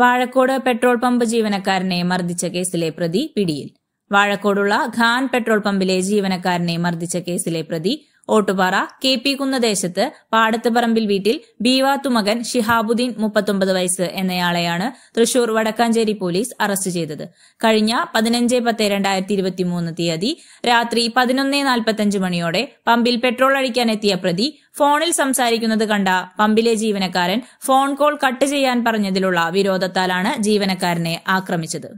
Vazhakkode petrol pump ജീവനക്കാരനെ മർദ്ദിച്ച കേസിലെ പ്രതി പിടിയിൽ വാഴക്കോടുള്ള ഖാൻ പെട്രോൾ പമ്പിലെ ജീവനക്കാരനെ മർദ്ദിച്ച കേസിലെ പ്രതി ഓട്ടുപാറ കെ പി കുന്നദേശത്ത് പാടത്തുപറമ്പിൽ വീട്ടിൽ ബീവാത്തു മകൻ ഷിഹാബുദ്ദീൻ മുപ്പത്തൊമ്പത് വയസ്സ് എന്നയാളെയാണ് തൃശൂർ വടക്കാഞ്ചേരി പോലീസ് അറസ്റ്റ് ചെയ്തത് കഴിഞ്ഞ പതിനഞ്ച് പത്ത് രണ്ടായിരത്തി ഇരുപത്തിമൂന്ന് തീയതി രാത്രി പതിനൊന്ന് നാൽപ്പത്തഞ്ച് മണിയോടെ പമ്പിൽ പെട്രോൾ അഴിക്കാനെത്തിയ പ്രതി ഫോണിൽ സംസാരിക്കുന്നത് കണ്ട പമ്പിലെ ജീവനക്കാരൻ ഫോൺ കോൾ കട്ട് ചെയ്യാൻ പറഞ്ഞതിലുള്ള വിരോധത്താലാണ് ജീവനക്കാരനെ ആക്രമിച്ചത്